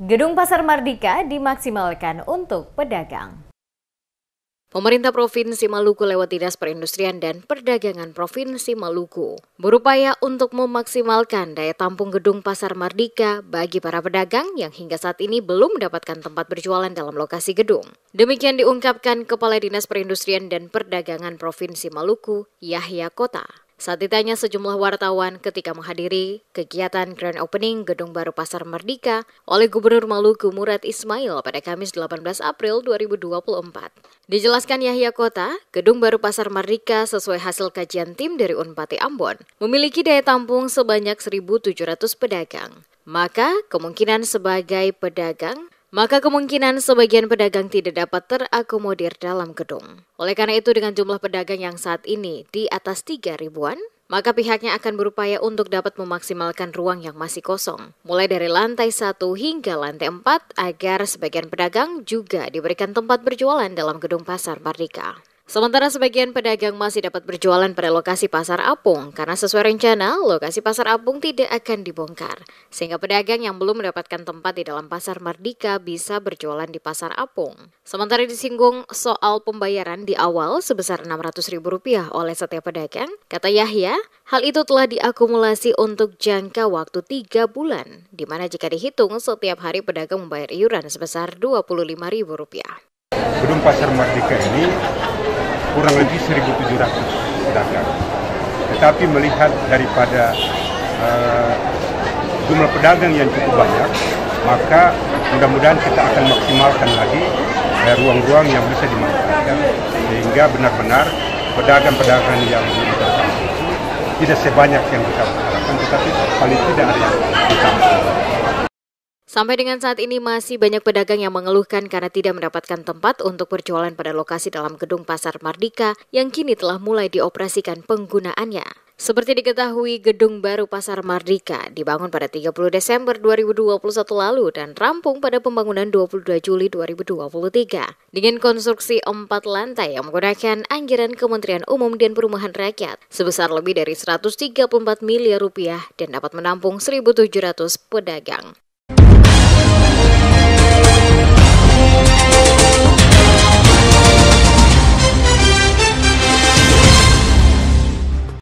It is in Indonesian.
Gedung Pasar Mardika dimaksimalkan untuk pedagang. Pemerintah Provinsi Maluku lewat Dinas Perindustrian dan Perdagangan Provinsi Maluku berupaya untuk memaksimalkan daya tampung gedung Pasar Mardika bagi para pedagang yang hingga saat ini belum mendapatkan tempat berjualan dalam lokasi gedung. Demikian diungkapkan Kepala Dinas Perindustrian dan Perdagangan Provinsi Maluku, Yahya Kota. Saat ditanya sejumlah wartawan ketika menghadiri kegiatan grand opening Gedung Baru Pasar Merdeka oleh Gubernur Maluku Murad Ismail pada Kamis 18 April 2024. Dijelaskan Yahya Kota, Gedung Baru Pasar Merdeka sesuai hasil kajian tim dari Unpati Ambon memiliki daya tampung sebanyak 1.700 pedagang. Maka kemungkinan sebagai pedagang maka kemungkinan sebagian pedagang tidak dapat terakomodir dalam gedung. Oleh karena itu, dengan jumlah pedagang yang saat ini di atas 3 ribuan, maka pihaknya akan berupaya untuk dapat memaksimalkan ruang yang masih kosong, mulai dari lantai 1 hingga lantai 4 agar sebagian pedagang juga diberikan tempat berjualan dalam gedung pasar Merdeka. Sementara sebagian pedagang masih dapat berjualan pada lokasi pasar apung karena sesuai rencana lokasi pasar apung tidak akan dibongkar. Sehingga pedagang yang belum mendapatkan tempat di dalam pasar Merdeka bisa berjualan di pasar apung. Sementara disinggung soal pembayaran di awal sebesar Rp600.000 oleh setiap pedagang, kata Yahya, hal itu telah diakumulasi untuk jangka waktu 3 bulan, di mana jika dihitung setiap hari pedagang membayar iuran sebesar Rp25.000. Gedung Pasar Merdeka ini kurang lebih 1.700 pedagang. Tetapi melihat daripada uh, jumlah pedagang yang cukup banyak, maka mudah-mudahan kita akan maksimalkan lagi eh, ruang-ruang yang bisa dimanfaatkan sehingga benar-benar pedagang-pedagang yang kita itu tidak sebanyak yang kita harapkan, tetapi paling tidak ada yang ditambah. Sampai dengan saat ini masih banyak pedagang yang mengeluhkan karena tidak mendapatkan tempat untuk berjualan pada lokasi dalam gedung Pasar Mardika yang kini telah mulai dioperasikan penggunaannya. Seperti diketahui, gedung baru Pasar Mardika dibangun pada 30 Desember 2021 lalu dan rampung pada pembangunan 22 Juli 2023 dengan konstruksi empat lantai yang menggunakan anggaran Kementerian Umum dan Perumahan Rakyat sebesar lebih dari 134 miliar rupiah dan dapat menampung 1.700 pedagang.